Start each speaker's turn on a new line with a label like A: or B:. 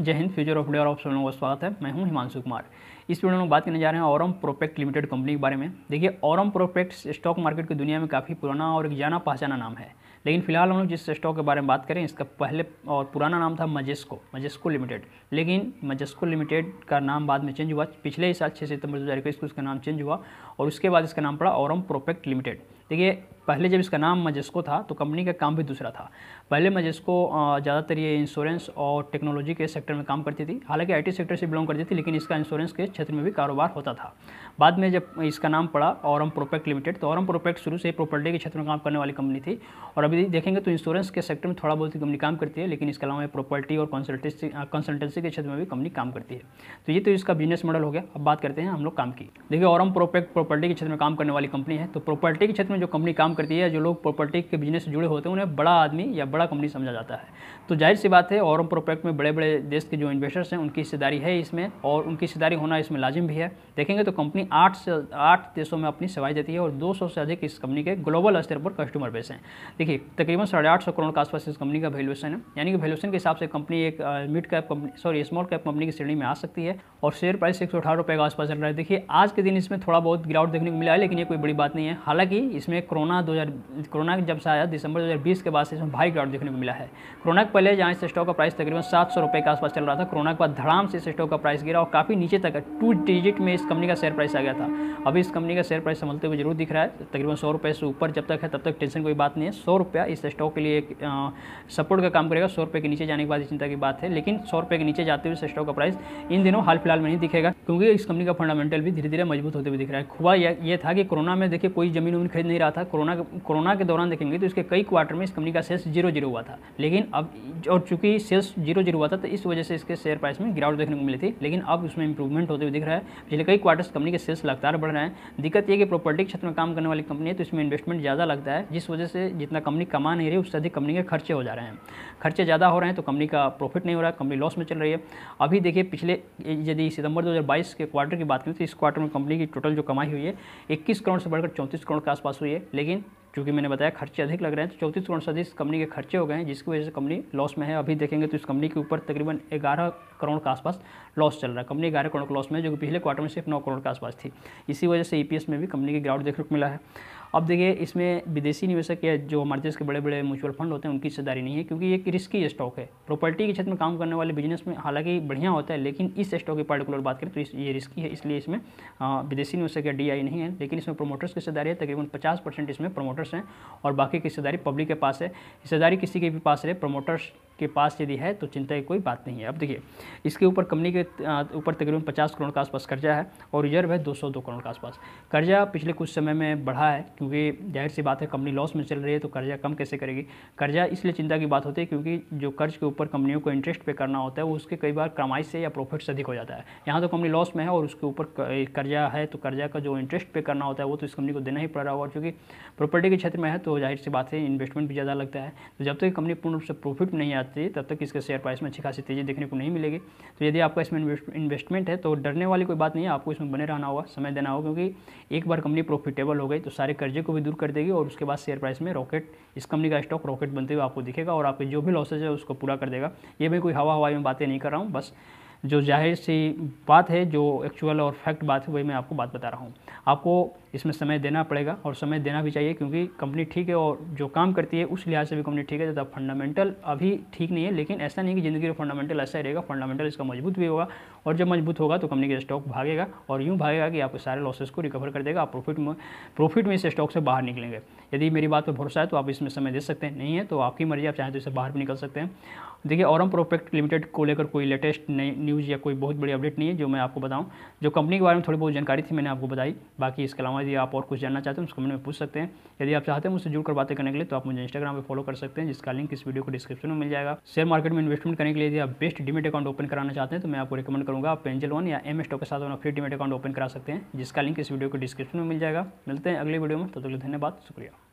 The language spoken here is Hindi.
A: जय हिंद फ्यूचर ऑफ सब लोगों का स्वागत है मैं हूं हिमांशु कुमार इस वीडियो में बात करने जा रहे हैं औरम प्रोपेक्ट लिमिटेड कंपनी के बारे में देखिए औरम प्रोपेक्ट स्टॉक मार्केट की दुनिया में काफ़ी पुराना और एक जाना पहचाना नाम है लेकिन फिलहाल हम लोग जिस स्टॉक के बारे में बात करें इसका पहले और पुराना नाम था मजेस्को मजेस्को लिमिटेड लेकिन मजेस्को लिमिटेड का नाम बाद में चेंज हुआ पिछले ही साल छः सितंबर दो हज़ार इक्कीस को इसका नाम चेंज हुआ और उसके बाद इसका नाम पड़ा औरम प्रोपेक्ट लिमिटेड देखिए पहले जब इसका नाम मजेस्को था तो कंपनी का काम भी दूसरा था पहले मजेस्को ज़्यादातर ये इंश्योरेंस और टेक्नोलॉजी के सेक्टर में काम करती थी हालांकि आईटी सेक्टर से बिलोंग करती थी लेकिन इसका इंश्योरेंस के क्षेत्र में भी कारोबार होता था बाद में जब इसका नाम पड़ा औरम प्रोपेक्ट लिमिटेड तो औरम प्रोपेक्ट शुरू से प्रॉपर्टी के क्षेत्र में काम करने वाली कंपनी थी और अभी देखेंगे तो इंश्योरेंस के सेक्टर में थोड़ा बहुत कंपनी काम करती है लेकिन इसके अलावा प्रॉपर्टी और कंसल्टेंसी कंसल्टेंसी के क्षेत्र में भी कंपनी काम करती है तो ये तो इसका बिजनेस मॉडल हो गया अब बात करते हैं हम लोग काम की देखिए औरम प्रोपेक्ट प्रॉपर्टी के क्षेत्र में काम करने वाली कंपनी है तो प्रॉपर्टी के क्षेत्र में जो कंपनी काम करती है जो लोग प्रॉपर्टी के बिजनेस से जुड़े होते हैं उन्हें बड़ा आदमी या बड़ा कंपनी समझा जाता है तो जाहिर सी बात है औरम प्रोपेक्ट में बड़े बड़े देश के जो इन्वेस्टर्स हैं उनकी हिस्सेदारी है इसमें और उनकी हिस्सेदारी होना बांग्लादेश में लाजिम भी है देखेंगे तो कंपनी आठ से आठ देशों में अपनी सेवाएं देती है और 200 से अधिक इस कंपनी के ग्लोबल स्तर पर कस्टमर बेस हैं देखिए तकरीबन साढ़े आठ सौ करोड़ के आसपास इस कंपनी का वैल्यूएशन है यानी कि वैल्यूएशन के हिसाब से कंपनी एक mid cap company sorry small cap company की श्रेणी में आ सकती है और शेयर प्राइस एक सौ के आसपास चल रहा है देखिए आज के दिन इसमें थोड़ा बहुत गिरावट देखने को मिला है लेकिन ये कोई बड़ी बात नहीं है हालांकि इसमें कोरोना दो कोरोना जब से आया दिसंबर दो के बाद से इसमें भारी गिरावट देखने को मिला है कोरोना के पहले जहाँ इस स्टॉक का प्राइस तकरीबन सात सौ के आसपास चल रहा था कोरोना के बाद धड़ाम से इस स्टॉक का प्राइस गिरा और काफ़ी नीचे तक टू डिजिट में इस कंपनी का शेयर प्राइस आ गया था अभी इस कंपनी का शेयर प्राइस संभलते हुए जरूर दिख रहा है तकरीबन सौ रुपये से ऊपर जब तक है तब तक टेंशन कोई बात नहीं है सौ रुपया इस स्टॉक के लिए एक सपोर्ट का काम करेगा सौ रुपये के नीचे जाने के बाद चिंता की बात है लेकिन सौ रुपये के नीचे जाते हुए स्टॉक का प्राइस इन दिनों हाल फिलहाल में नहीं दिखेगा क्योंकि इस कंपनी का फंडामेंटल भी धीरे धीरे मजबूत होते हुए दिख रहा है खुआ ये था कि कोरोना में देखिए कोई जमीन उमीन खरीद नहीं रहा था कोरोना कोरोना के दौरान देखेंगे तो इसके कई क्वार्टर में इस कंपनी का सेल्स जीरो जीरो हुआ था लेकिन अब और चूंकि सेल्स जीरो जीरो हुआ था तो इस वजह से इसके शेयर प्राइस में गिरावट देखने को मिली थी लेकिन अब उसमें इंप्रूवमेंट होते हुए दिख रहा है पिछले कई क्वार्टर्स कंपनी के सेल्स लगातार बढ़ रहे हैं दिक्कत यह कि प्रॉपर्टी क्षेत्र में काम करने वाली कंपनी है तो इसमें इन्वेस्टमेंट ज़्यादा लगता है जिस वजह से जितना कंपनी कमा नहीं रही उससे अधिक कंपनी के खर्चे हो जा रहे हैं खर्चे ज़्यादा हो रहे हैं तो कंपनी का प्रॉफिट नहीं हो रहा कंपनी लॉस में चल रही है अभी देखिए पिछले यदि सितंबर दो बाईस के क्वार्टर की बात करें तो इस क्वार्टर में कंपनी की टोटल जो कमाई हुई है इक्कीस करोड़ से बढ़कर चौंतीस करोड़ के आसपास हुई है लेकिन चूँकि मैंने बताया खर्चे अधिक लग रहे हैं तो चौंतीस करोड़ से अधिक कंपनी के खर्चे हो गए हैं जिसकी वजह से कंपनी लॉस में है अभी देखेंगे तो इस कंपनी के ऊपर तकरीबन ग्यारह करोड़ के आसपास लॉस चल रहा है कंपनी ग्यारह करोड़ के लॉस में जो कि पिछले क्वार्टर में सिर्फ नौ करोड़ के आसपास थी इसी वजह से ई e में भी कंपनी की गिरावट देखने को मिला है अब देखिए इसमें विदेशी निवेशक या जो हमारे देश के बड़े बड़े म्यूचुअल फंड होते हैं उनकी हिस्सेदारी नहीं है क्योंकि एक रिस्की स्टॉक है प्रॉपर्टी के क्षेत्र में काम करने वाले बिजनेस में हालांकि बढ़िया होता है लेकिन इस स्टॉक की पर्टिकुलर बात करें तो ये रिस्की है इसलिए इसमें विदेशी निवेशक या डी नहीं है लेकिन इसमें प्रोमोटर्स की हिस्सेदारी है तकरीबन पचास इसमें प्रोमोटर्स हैं और बाकी की हिस्सेदारी पब्लिक के पास है हिस्सेदारी किसी के भी पास रहे प्रोमोटर्स के पास यदि है तो चिंता की कोई बात नहीं है अब देखिए इसके ऊपर कंपनी के ऊपर तकरीबन 50 करोड़ के आसपास कर्जा है और रिजर्व है 202 करोड़ के आसपास कर्जा पिछले कुछ समय में बढ़ा है क्योंकि जाहिर सी बात है कंपनी लॉस में चल रही है तो कर्जा कम कैसे करेगी कर्जा इसलिए चिंता की बात होती है क्योंकि जो कर्ज के ऊपर कंपनियों को इंटरेस्ट पे करना होता है वो उसके कई बार कमाई से या प्रॉफिट से अधिक हो जाता है यहाँ तो कंपनी लॉस में है और उसके ऊपर कर्जा है तो कर्जा का जो इंटरेस्ट पे करना होता है वो तो इस कंपनी को देना ही पड़ रहा होगा क्योंकि प्रॉपर्टी के क्षेत्र में है तो जाहिर सी बात है इन्वेस्टमेंट भी ज़्यादा लगता है तो जब तक कंपनी पूर्ण रूप से प्रॉफिट नहीं आती जाती है तब तक इसके शेयर प्राइस में अच्छी खासी तेज़ी देखने को नहीं मिलेगी तो यदि आपका इसमें इन्वेस्टमेंट है तो डरने वाली कोई बात नहीं है आपको इसमें बने रहना होगा समय देना होगा क्योंकि एक बार कंपनी प्रॉफिटेबल हो गई तो सारे कर्जे को भी दूर कर देगी और उसके बाद शेयर प्राइस में रॉकेट इस कंपनी का स्टॉक रॉकेट बनते हुए आपको दिखेगा और आपके जो भी लॉसेज है उसको पूरा कर देगा ये भी कोई हवा हवाई में बातें नहीं कर रहा हूँ बस जो जाहिर सी बात है जो एक्चुअल और फैक्ट बात है वही मैं आपको बात बता रहा हूँ आपको इसमें समय देना पड़ेगा और समय देना भी चाहिए क्योंकि कंपनी ठीक है और जो काम करती है उस लिहाज से भी कंपनी ठीक है तथा फंडामेंटल अभी ठीक नहीं है लेकिन ऐसा नहीं कि ज़िंदगी का फंडामेंटल ऐसा ही रहेगा फंडामेंटल इसका मजबूत भी होगा और जब मजबूत होगा तो कंपनी का स्टॉक भागेगा और यूँ भागेगा कि आपके सारे लॉसेज को रिकवर कर देगा आप प्रॉफिट में प्रॉफिट में इस स्टॉक से बाहर निकलेंगे यदि मेरी बात पर भरोसा है तो आप इसमें समय दे सकते हैं नहीं है तो आपकी मर्जी आप चाहें तो इससे बाहर भी निकल सकते हैं देखिए औरम प्रोपेक्ट लिमिटेड को लेकर कोई लेटेस्ट नई न्यूज़ या कोई बहुत बड़ी अपडेट नहीं है जो मैं आपको बताऊँ जो कंपनी के बारे में थोड़ी बहुत जानकारी थी मैंने आपको बताई बाकी इसके अलावा यदि आप और कुछ जानना चाहते हैं उसको कमेंट में पूछ सकते हैं यदि आप चाहते हैं मुझसे जुड़कर बातें करने के लिए तो आप मुझे इंस्टाग्राम पर फॉलो कर सकते हैं जिसका लिंक इस वीडियो को डिस्क्रिप्शन में मिल जाएगा शेयर मार्केट में इन्वेस्टमेंट करने के लिए यदि आप बेस्ट डिमेट अकाउंट ओपन कराना चाहते हैं तो मैं आपको रिकमेंड करूँगा आप पेंजल वन या एम स्टॉक के साथ अपना फ्री डिमेट अकाउंट ओपन करा सकते हैं जिसका लिंक इस वीडियो को डिस्क्रिप्शन में मिल जाएगा मिलते हैं अगले वीडियो में तो धन्यवाद शुक्रिया